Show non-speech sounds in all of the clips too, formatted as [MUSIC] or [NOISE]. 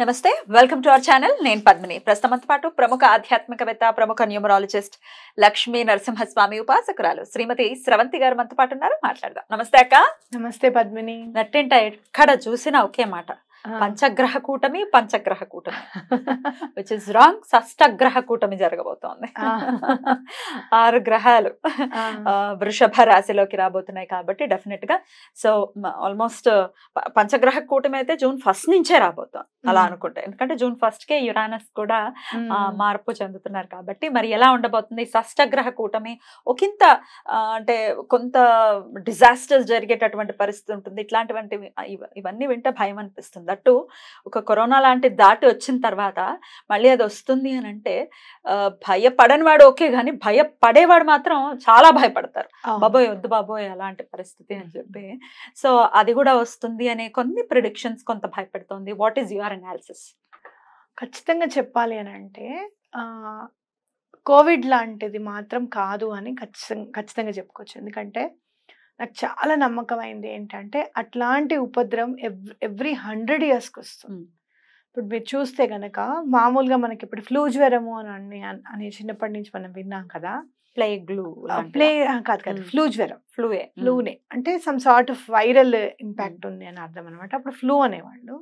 నమస్తే welcome to our channel నేను పద్మిని ప్రస్తుతంతో పాటు ప్రముఖ ఆధ్యాత్మికవేత్త ప్రముఖ న్యూమరాలజిస్ట్ లక్ష్మీ నరసింహస్వామి ఉపాసకురాలు శ్రీమతి స్రవంతి గారు మనతో పాటు ఉన్నారు మాట్లాడదాం నమస్తే అక్క నమస్తే పద్మిని నట్టింట ఎక్కడ చూసినా ఒకే మాట పంచగ్రహ కూటమి పంచగ్రహ కూటమి విచ్ ఇస్ రాంగ్ షష్టగ్రహ కూటమి జరగబోతోంది ఆరు గ్రహాలు వృషభ రాశిలోకి రాబోతున్నాయి కాబట్టి డెఫినెట్ గా సో ఆల్మోస్ట్ పంచగ్రహ కూటమి అయితే జూన్ ఫస్ట్ నుంచే రాబోతోంది అలా అనుకుంటే ఎందుకంటే జూన్ ఫస్ట్ కే యురానస్ కూడా మార్పు చెందుతున్నారు కాబట్టి మరి ఎలా ఉండబోతుంది షష్టగ్రహ కూటమి ఒకంత అంటే కొంత డిజాస్టర్స్ జరిగేటటువంటి పరిస్థితి ఉంటుంది ఇట్లాంటివంటి ఇవన్నీ వింటే భయం అనిపిస్తుంది దట్టు ఒక కరోనా లాంటి దాటి వచ్చిన తర్వాత మళ్ళీ అది వస్తుంది అని అంటే భయపడని వాడు ఓకే కానీ భయపడేవాడు మాత్రం చాలా భయపడతారు బాబోయ్ వద్దు బాబోయ్ అలాంటి పరిస్థితి అని చెప్పి సో అది కూడా వస్తుంది అనే కొన్ని ప్రిడిక్షన్స్ కొంత భయపెడుతుంది వాట్ ఈస్ యువర్ అనాలిసిస్ ఖచ్చితంగా చెప్పాలి అని అంటే కోవిడ్ లాంటిది మాత్రం కాదు అని ఖచ్చితంగా ఖచ్చితంగా చెప్పుకోవచ్చు ఎందుకంటే నాకు చాలా నమ్మకం అయింది ఏంటంటే అట్లాంటి ఉపద్రవం ఎవ్రీ హండ్రెడ్ ఇయర్స్కి వస్తుంది ఇప్పుడు మీరు చూస్తే కనుక మామూలుగా మనకి ఇప్పుడు ఫ్లూ జ్వరము అని అని చిన్నప్పటి నుంచి మనం విన్నాం కదా ప్లే గ్లూ ప్లే కాదు కాదు ఫ్లూ జ్వరం ఫ్లూయే ఫ్లూనే అంటే some sort of viral impact ఉంది అని అర్థం అనమాట అప్పుడు ఫ్లూ అనేవాళ్ళు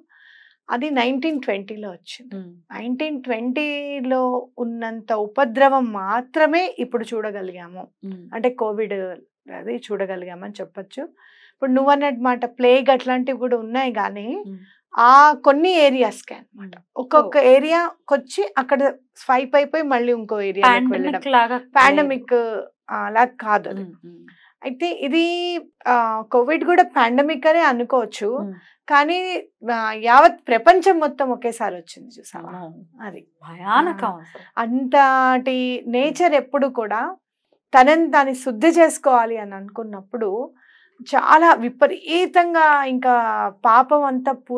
అది నైన్టీన్ ట్వంటీలో వచ్చింది నైన్టీన్ ట్వంటీలో ఉన్నంత ఉపద్రవం మాత్రమే ఇప్పుడు చూడగలిగాము అంటే కోవిడ్ అది చూడగలిగామని చెప్పచ్చు ఇప్పుడు అన్నట్టు మాట ప్లేగ్ అట్లాంటివి కూడా ఉన్నాయి కానీ ఆ కొన్ని ఏరియాస్కి అనమాట ఒక్కొక్క ఏరియా వచ్చి అక్కడ స్వైప్ అయిపోయి మళ్ళీ ఇంకో ఏరియా పాండమిక్ అలా కాదు అయితే ఇది కోవిడ్ కూడా పాండమిక్ అనే అనుకోవచ్చు కానీ యావత్ ప్రపంచం మొత్తం ఒకేసారి వచ్చింది చూసా అది భయానకం అంతటి నేచర్ ఎప్పుడు కూడా తనని దాన్ని శుద్ధి చేసుకోవాలి అని అనుకున్నప్పుడు చాలా విపరీతంగా ఇంకా పాపం అంతా పూ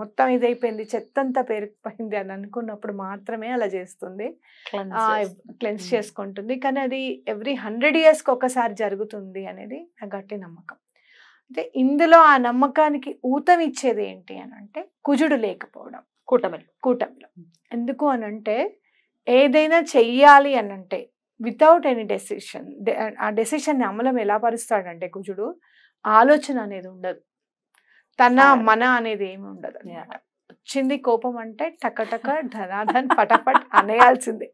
మొత్తం ఇదైపోయింది చెత్త అంతా పేరుకుపోయింది అని అనుకున్నప్పుడు మాత్రమే అలా చేస్తుంది క్లెన్స్ చేసుకుంటుంది కానీ అది ఎవ్రీ హండ్రెడ్ ఇయర్స్కి ఒకసారి జరుగుతుంది అనేది నా గట్టి నమ్మకం అంటే ఇందులో ఆ నమ్మకానికి ఊతం ఇచ్చేది ఏంటి అని అంటే కుజుడు లేకపోవడం కూటమిలో కూటమిలో ఎందుకు అనంటే ఏదైనా చెయ్యాలి అనంటే వితౌట్ ఎనీ డెసిషన్ ఆ డెసిషన్ని అమలం ఎలా పరుస్తాడంటే కుజుడు ఆలోచన అనేది ఉండదు తన మన అనేది ఏమి ఉండదు అనమాట వచ్చింది కోపం అంటే టకటక ధనాధన్ పటాపట్ అనేయాల్సిందే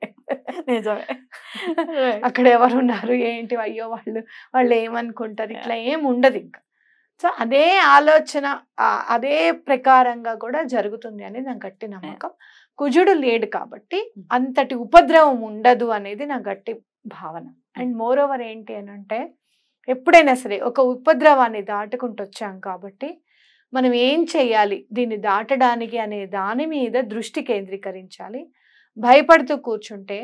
నిజమే [LAUGHS] అక్కడ ఎవరు ఉన్నారు ఏంటి అయ్యో వాళ్ళు వాళ్ళు ఏమనుకుంటారు ఇట్లా ఏం ఉండదు ఇంకా సో అదే ఆలోచన అదే ప్రకారంగా కూడా జరుగుతుంది అనేది నాకు గట్టి నమ్మకం కుజుడు లేడు కాబట్టి అంతటి ఉపద్రవం ఉండదు అనేది నా గట్టి భావన అండ్ మోర్ ఓవర్ ఏంటి అని అంటే ఎప్పుడైనా సరే ఒక ఉపద్రవాన్ని దాటుకుంటూ వచ్చాం కాబట్టి మనం ఏం చేయాలి దీన్ని దాటడానికి అనే దాని మీద దృష్టి కేంద్రీకరించాలి భయపడుతూ కూర్చుంటే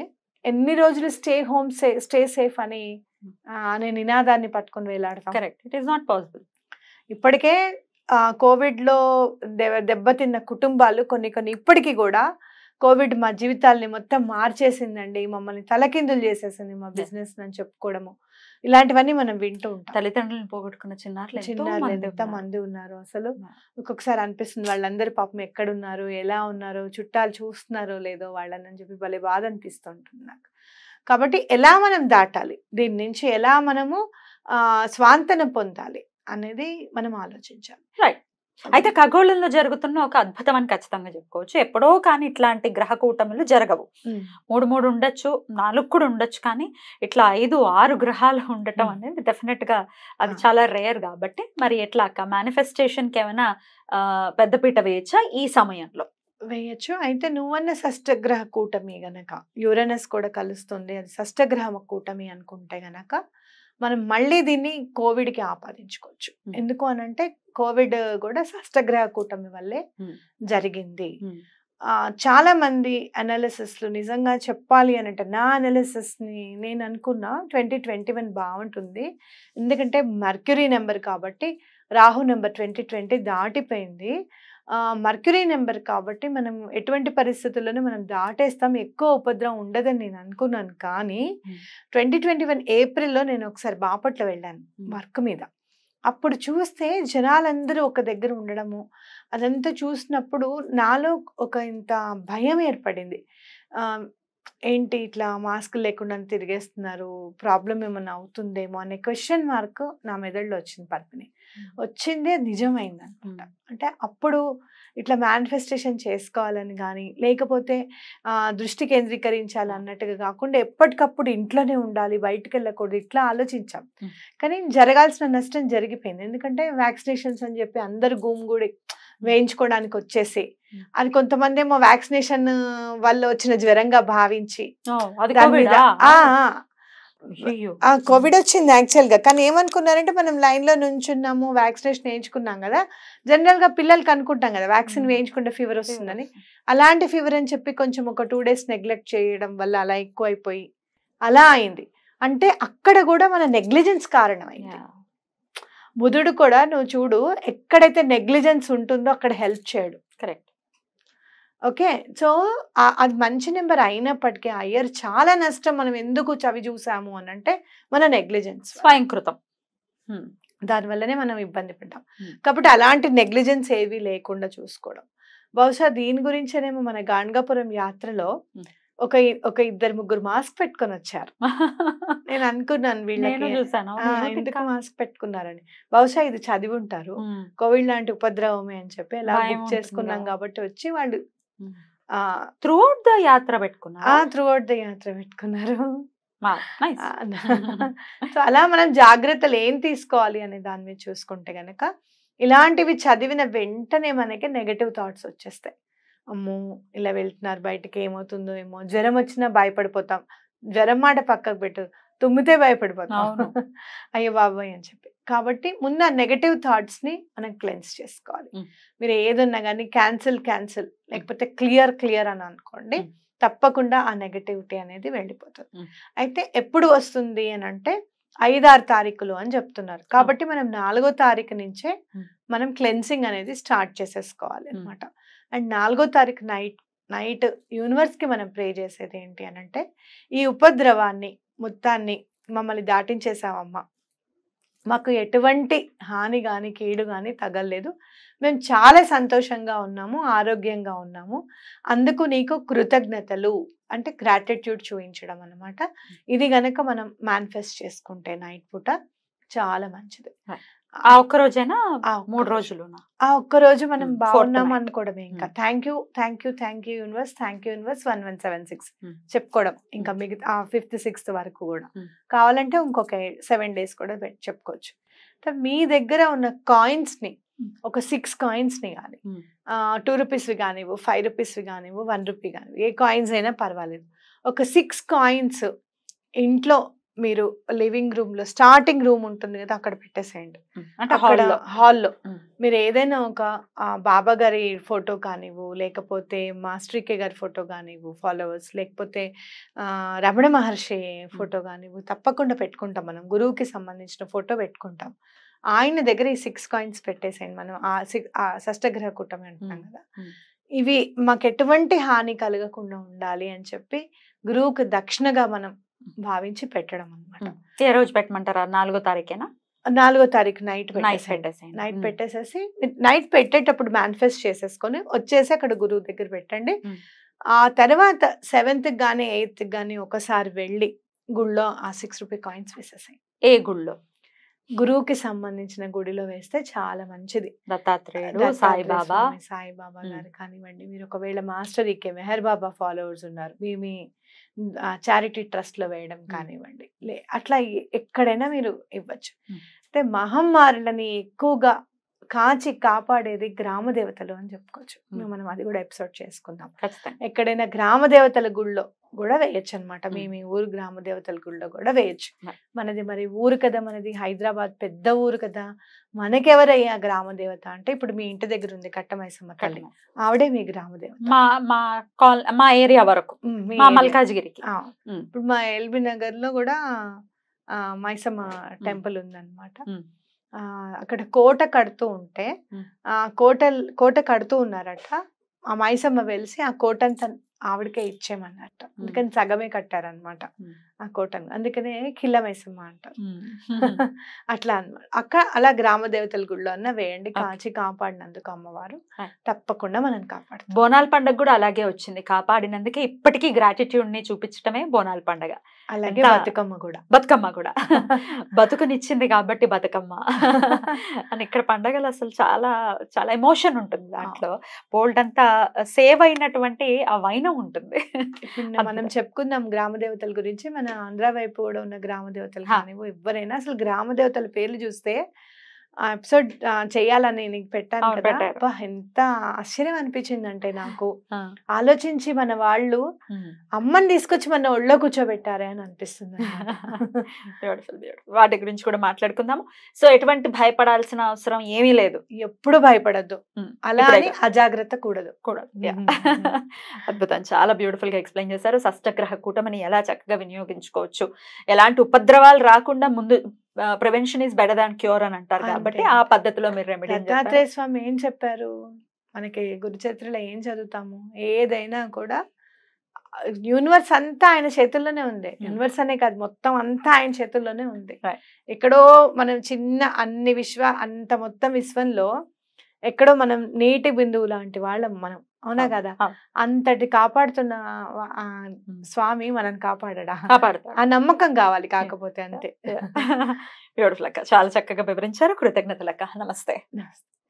ఎన్ని రోజులు stay home say stay safe అని అనే నినాదాన్ని పట్టుకుని వేలాడతాం correct it is not possible ఇప్పటికే కోవిడ్లో దెబ్బతిన్న కుటుంబాలు కొన్ని కొన్ని ఇప్పటికీ కూడా కోవిడ్ మా జీవితాల్ని మొత్తం మార్చేసిందండి మమ్మల్ని తలకిందులు చేసేసింది మా బిజినెస్ అని చెప్పుకోవడము ఇలాంటివన్నీ మనం వింటూ ఉంటాం తల్లిదండ్రులను పోగొట్టుకున్న చిన్న చిన్నారులు మంది ఉన్నారు అసలు ఒక్కొక్కసారి అనిపిస్తుంది వాళ్ళందరూ పాపం ఎక్కడున్నారు ఎలా ఉన్నారు చుట్టాలు చూస్తున్నారో లేదో వాళ్ళని అని చెప్పి భలే బాధ అనిపిస్తుంటుంది నాకు కాబట్టి ఎలా మనం దాటాలి దీని నుంచి ఎలా మనము స్వాంతన పొందాలి అనేది మనం ఆలోచించాలి రైట్ అయితే ఖగోళంలో జరుగుతున్న ఒక అద్భుతం అని ఖచ్చితంగా చెప్పుకోవచ్చు ఎప్పుడో కానీ ఇట్లాంటి గ్రహ కూటములు జరగవు మూడు మూడు ఉండొచ్చు నాలుగు కూడా ఉండొచ్చు కానీ ఇట్లా ఐదు ఆరు గ్రహాలు ఉండటం అనేది డెఫినెట్ గా అది చాలా రేర్ కాబట్టి మరి ఎట్లా అక్క కి ఏమైనా పెద్దపీట వేయచ్చా ఈ సమయంలో వేయచ్చు అయితే నువ్వన్న షష్టగ్రహ కూటమి గనక యూరనస్ కూడా కలుస్తుంది అది షష్టగ్రహ కూటమి అనుకుంటే గనక మనం మళ్ళీ దీన్ని కోవిడ్కి ఆపాదించుకోవచ్చు ఎందుకు అని అంటే కోవిడ్ కూడా షష్టగ్రహ కూటమి వల్లే జరిగింది చాలా మంది అనాలిసిస్లు నిజంగా చెప్పాలి అని అంటే నా అనాలిసిస్ని నేను అనుకున్నా ట్వంటీ ట్వంటీ వన్ బాగుంటుంది ఎందుకంటే మర్క్యూరీ నెంబర్ కాబట్టి రాహు నెంబర్ ట్వంటీ ట్వంటీ దాటిపోయింది మర్క్యూరీ నెంబర్ కాబట్టి మనం ఎటువంటి పరిస్థితుల్లోనూ మనం దాటేస్తాం ఎక్కువ ఉపద్రవం ఉండదని నేను అనుకున్నాను కానీ ట్వంటీ ట్వంటీ వన్ ఏప్రిల్లో నేను ఒకసారి బాపట్ల వెళ్ళాను వర్క్ మీద అప్పుడు చూస్తే జనాలందరూ ఒక దగ్గర ఉండడము అదంతా చూసినప్పుడు నాలో ఒక ఇంత భయం ఏర్పడింది ఏంటి ఇట్లా మాస్క్ లేకుండా తిరిగేస్తున్నారు ప్రాబ్లం ఏమైనా అవుతుందేమో అనే క్వశ్చన్ మార్క్ నా మెదడులో వచ్చింది పర్పిని వచ్చిందే నిజమైంది అనమాట అంటే అప్పుడు ఇట్లా మేనిఫెస్టేషన్ చేసుకోవాలని కానీ లేకపోతే దృష్టి కేంద్రీకరించాలి అన్నట్టుగా కాకుండా ఎప్పటికప్పుడు ఇంట్లోనే ఉండాలి బయటకు వెళ్ళకూడదు ఇట్లా ఆలోచించాం కానీ జరగాల్సిన నష్టం జరిగిపోయింది ఎందుకంటే వ్యాక్సినేషన్స్ అని చెప్పి అందరు గూమ్ కూడా వేయించుకోవడానికి వచ్చేసి అది కొంతమంది ఏమో వ్యాక్సినేషన్ వల్ల వచ్చిన జ్వరంగా భావించి కోవిడ్ వచ్చింది యాక్చువల్ గా కానీ ఏమనుకున్నారంటే మనం లైన్ లో నుంచున్నాము వ్యాక్సినేషన్ వేయించుకున్నాం కదా జనరల్ గా పిల్లలకి అనుకుంటాం కదా వ్యాక్సిన్ వేయించుకుంటే ఫీవర్ వస్తుందని అలాంటి ఫీవర్ అని చెప్పి కొంచెం ఒక టూ డేస్ నెగ్లెక్ట్ చేయడం వల్ల అలా ఎక్కువ అయిపోయి అలా అయింది అంటే అక్కడ కూడా మన నెగ్లిజెన్స్ కారణం అయింది బుధుడు కూడా నువ్వు చూడు ఎక్కడైతే నెగ్లిజెన్స్ ఉంటుందో అక్కడ హెల్ప్ చేయడు కరెక్ట్ ఓకే సో అది మంచి నెంబర్ అయినప్పటికీ అయ్యర్ చాలా నష్టం మనం ఎందుకు చవి చూసాము అని అంటే మన నెగ్లిజెన్స్ స్వయంకృతం దానివల్లనే మనం ఇబ్బంది పడ్డాం కాబట్టి అలాంటి నెగ్లిజెన్స్ ఏవి లేకుండా చూసుకోవడం బహుశా దీని గురించేనేమో మన గాణగాపురం యాత్రలో ఒక ఒక ఇద్దరు ముగ్గురు మాస్క్ పెట్టుకొని వచ్చారు నేను అనుకున్నాను వీళ్ళకి ఎందుకు మాస్క్ పెట్టుకున్నారని బహుశా ఇది చదివి ఉంటారు కోవిడ్ లాంటి ఉపద్రవమే అని చెప్పి ఎలా బుక్ చేసుకున్నాం కాబట్టి వచ్చి వాళ్ళు త్రూఅవుట్ ద యాత్ర పెట్టుకున్నారు త్రూఅవుట్ ద యాత్ర పెట్టుకున్నారు సో అలా మనం జాగ్రత్తలు ఏం తీసుకోవాలి అనే దాని మీద చూసుకుంటే గనక ఇలాంటివి చదివిన వెంటనే మనకి నెగటివ్ థాట్స్ వచ్చేస్తాయి అమ్మో ఇలా వెళ్తున్నారు బయటకి ఏమవుతుందో ఏమో జ్వరం వచ్చినా భయపడిపోతాం జ్వరం మాట పక్కకు పెట్టు తుమ్మితే భయపడిపోతాం [LAUGHS] అయ్యో బాబాయ్ అని చెప్పి కాబట్టి ముందు ఆ నెగటివ్ థాట్స్ ని మనం క్లెన్స్ చేసుకోవాలి మీరు ఏదన్నా కానీ క్యాన్సిల్ క్యాన్సిల్ లేకపోతే క్లియర్ క్లియర్ అని అనుకోండి తప్పకుండా ఆ నెగటివిటీ అనేది వెళ్ళిపోతుంది అయితే ఎప్పుడు వస్తుంది అని అంటే ఐదారు తారీఖులు అని చెప్తున్నారు కాబట్టి మనం నాలుగో తారీఖు నుంచే మనం క్లెన్సింగ్ అనేది స్టార్ట్ చేసేసుకోవాలి అనమాట అండ్ నాలుగో తారీఖు నైట్ నైట్ యూనివర్స్కి మనం ప్రే చేసేది ఏంటి అని అంటే ఈ ఉపద్రవాన్ని మొత్తాన్ని మమ్మల్ని దాటించేసామమ్మ మాకు ఎటువంటి హాని కానీ కీడు కానీ తగలలేదు మేము చాలా సంతోషంగా ఉన్నాము ఆరోగ్యంగా ఉన్నాము అందుకు నీకు కృతజ్ఞతలు అంటే గ్రాటిట్యూడ్ చూపించడం అనమాట ఇది గనక మనం మేనిఫెస్ట్ చేసుకుంటే నైట్ పూట చాలా మంచిది ఆ ఒక్క రోజైనా మూడు రోజులు ఆ ఒక్క రోజు మనం బాగున్నాం అనుకోవడం ఇంకా thank you thank you thank you universe thank you universe one one seven six చెప్పుకోవడం ఇంకా మిగతా ఫిఫ్త్ సిక్స్త్ వరకు కూడా కావాలంటే ఇంకొక సెవెన్ డేస్ కూడా చెప్పుకోవచ్చు మీ దగ్గర ఉన్న కాయిన్స్ ని ఒక సిక్స్ కాయిన్స్ ని కానీ టూ వి కానివ్వు ఫైవ్ వి కానివ్వు వన్ రూపీ కానివ్వు ఏ కాయిన్స్ అయినా పర్వాలేదు ఒక సిక్స్ కాయిన్స్ ఇంట్లో మీరు లివింగ్ రూమ్ లో స్టార్టింగ్ రూమ్ ఉంటుంది కదా అక్కడ పెట్టేసేయండి అక్కడ హాల్లో మీరు ఏదైనా ఒక బాబా గారి ఫోటో కానివ్వు లేకపోతే మాస్టర్కే గారి ఫోటో కానివ్వు ఫాలోవర్స్ లేకపోతే రమణ మహర్షి ఫోటో కానివ్వు తప్పకుండా పెట్టుకుంటాం మనం గురువుకి సంబంధించిన ఫోటో పెట్టుకుంటాం ఆయన దగ్గర ఈ సిక్స్ కాయిన్స్ పెట్టేసేయండి మనం ఆ సిక్స్ షష్టగ్రహ కూటమి అంటున్నాం కదా ఇవి మాకు ఎటువంటి హాని కలగకుండా ఉండాలి అని చెప్పి గురువుకు దక్షిణగా మనం భావించి పెట్టడం అనమాట ఏ రోజు పెట్టమంటారా నాలుగో తారీఖేనా నాలుగో తారీఖు నైట్ పెట్టేసి నైట్ పెట్టేసేసి నైట్ పెట్టేటప్పుడు మేనిఫెస్ట్ చేసేసుకొని వచ్చేసి అక్కడ గురువు దగ్గర పెట్టండి ఆ తర్వాత సెవెంత్ కానీ ఎయిత్ కానీ ఒకసారి వెళ్ళి గుళ్ళో ఆ సిక్స్ రూపీ కాయిన్స్ వేసేసాయి ఏ గుళ్ళో గురువుకి సంబంధించిన గుడిలో వేస్తే చాలా మంచిది దత్తాత్రేయుడు సాయిబాబా సాయిబాబా గారు కానివ్వండి మీరు ఒకవేళ master EK Meher Baba followers ఉన్నారు మీ మీ చారిటీ ట్రస్ట్లో వేయడం కానివ్వండి లే అట్లా ఎక్కడైనా మీరు ఇవ్వచ్చు అయితే మహమ్మారులని ఎక్కువగా కాచి కాపాడేది గ్రామ దేవతలు అని చెప్పుకోవచ్చు మనం అది కూడా ఎపిసోడ్ చేసుకుందాం ఎక్కడైనా గ్రామ దేవతల గుళ్ళో కూడా వేయచ్చు అనమాట మేము ఈ ఊరు గ్రామ దేవతల గుళ్ళో కూడా వేయచ్చు మనది మరి ఊరు కదా మనది హైదరాబాద్ పెద్ద ఊరు కదా మనకెవరయ్యా గ్రామ దేవత అంటే ఇప్పుడు మీ ఇంటి దగ్గర ఉంది కట్టమైసమ్మ తల్లి ఆవిడే మీ గ్రామ దేవత మా మా ఏరియా వరకు మా మల్కాజ్గిరికి ఇప్పుడు మా ఎల్బీ నగర్ లో కూడా మైసమ్మ టెంపుల్ ఉందన్నమాట అక్కడ కోట కడుతూ ఉంటే ఆ కోట కోట కడుతూ ఉన్నారట ఆ మైసమ్మ వెలిసి ఆ కోటంత ఆవిడకే ఇచ్చేయమన్నట్టు అందుకని సగమే కట్టారనమాట ఆ కోటను అందుకనే కిల్లమేసమ్మ అంట [LAUGHS] అట్లా అనమాట అక్క అలా గ్రామ దేవతల గుళ్ళో అన్న వేయండి కాచి కాపాడినందుకు అమ్మవారు తప్పకుండా మనం కాపాడు బోనాల పండుగ కూడా అలాగే వచ్చింది కాపాడినందుకే ఇప్పటికీ గ్రాటిట్యూడ్ ని చూపించడమే బోనాల పండుగ అలాగే బతుకమ్మ కూడా బతుకమ్మ కూడా [LAUGHS] బతుకునిచ్చింది కాబట్టి బతుకమ్మ [LAUGHS] అని ఇక్కడ పండగలు అసలు చాలా చాలా ఎమోషన్ ఉంటుంది దాంట్లో బోల్డ్ అంతా సేవ్ అయినటువంటి ఆ వైన ఉంటుంది మనం చెప్పుకుందాం గ్రామ దేవతల గురించి మన ఆంధ్ర వైపు కూడా ఉన్న గ్రామ దేవతలు కానీ ఎవరైనా అసలు గ్రామ దేవతల పేర్లు చూస్తే ఎపిసోడ్ చేయాలని నీకు పెట్టాను కదా ఎంత ఆశ్చర్యం అనిపించిందంటే నాకు ఆలోచించి మన వాళ్ళు అమ్మని తీసుకొచ్చి మన ఒళ్ళో కూర్చోబెట్టారే అని అనిపిస్తుంది వాటి గురించి కూడా మాట్లాడుకుందాము సో ఎటువంటి భయపడాల్సిన అవసరం ఏమీ లేదు ఎప్పుడు భయపడద్దు అలా అని అజాగ్రత్త కూడదు కూడదు [LAUGHS] అద్భుతం చాలా బ్యూటిఫుల్ గా ఎక్స్ప్లెయిన్ చేశారు సష్టగ్రహ కూటమిని ఎలా చక్కగా వినియోగించుకోవచ్చు ఎలాంటి ఉపద్రవాలు రాకుండా ముందు prevention is better than cure అని అంటారు కాబట్టి ఆ పద్ధతిలో మీరు రెమెడీ స్వామి ఏం చెప్పారు మనకి గురుచరిత్రలో ఏం చదువుతాము ఏదైనా కూడా యూనివర్స్ అంతా ఆయన చేతుల్లోనే ఉంది యూనివర్స్ అనే కాదు మొత్తం అంతా ఆయన చేతుల్లోనే ఉంది ఎక్కడో మనం చిన్న అన్ని విశ్వ అంత మొత్తం విశ్వంలో ఎక్కడో మనం నీటి బిందువు లాంటి వాళ్ళం మనం అవునా కదా అంతటి కాపాడుతున్న స్వామి మనల్ని కాపాడడా కాపాడుతా ఆ నమ్మకం కావాలి కాకపోతే అంతే బ్యూటిఫుల్ చాలా చక్కగా వివరించారు లెక్క నమస్తే నమస్తే